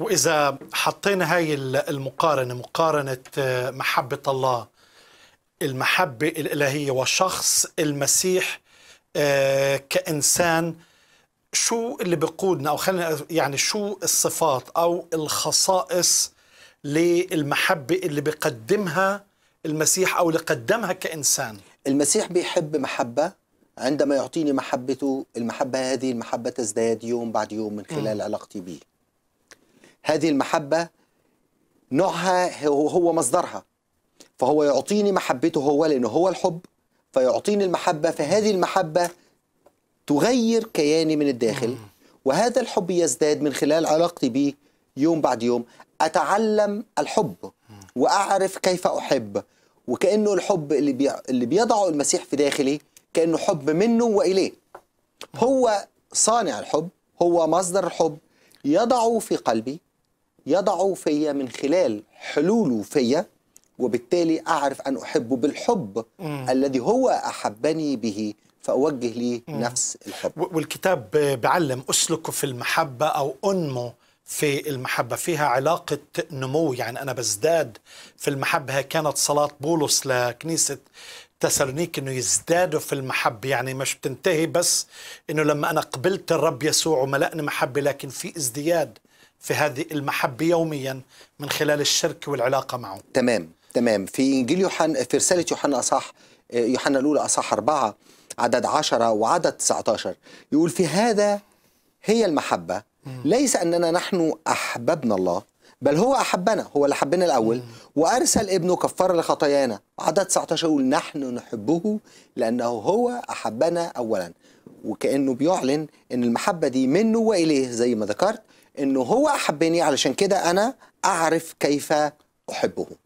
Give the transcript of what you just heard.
وإذا حطينا هاي المقارنة مقارنة آه، محبة الله المحبة الإلهية وشخص المسيح آه، كإنسان شو اللي بقودنا أو خلينا يعني شو الصفات أو الخصائص للمحبة اللي بقدمها المسيح أو اللي قدمها كإنسان المسيح بيحب محبة عندما يعطيني محبته المحبة هذه المحبة تزداد يوم بعد يوم من خلال علاقتي به هذه المحبة نوعها هو مصدرها فهو يعطيني محبته هو لأنه هو الحب فيعطيني المحبة فهذه المحبة تغير كياني من الداخل وهذا الحب يزداد من خلال علاقتي به يوم بعد يوم أتعلم الحب وأعرف كيف أحب وكأنه الحب اللي, بي... اللي بيضعه المسيح في داخلي كأنه حب منه وإليه هو صانع الحب هو مصدر الحب يضعه في قلبي يضع فيا من خلال حلوله فيا وبالتالي أعرف أن أحبه بالحب م. الذي هو أحبني به فأوجه ليه نفس الحب والكتاب بعلم أسلك في المحبة أو أنمو في المحبة فيها علاقة نمو يعني أنا بزداد في المحبة هي كانت صلاة بولس لكنيسة تسرنيك انه يزدادوا في المحبه يعني مش بتنتهي بس انه لما انا قبلت الرب يسوع وملأني محبه لكن في ازدياد في هذه المحبه يوميا من خلال الشركه والعلاقه معه تمام تمام في انجيل يوحنا في رساله يوحنا اصح آه، يوحنا الاولى اصح أربعة عدد عشرة وعدد 19 يقول في هذا هي المحبه ليس اننا نحن احببنا الله بل هو أحبنا هو اللي حبنا الأول وأرسل ابنه كفارة لخطايانا عدد 19 يقول نحن نحبه لأنه هو أحبنا أولا وكأنه بيعلن أن المحبة دي منه وإليه زي ما ذكرت أنه هو أحبني علشان كده أنا أعرف كيف أحبه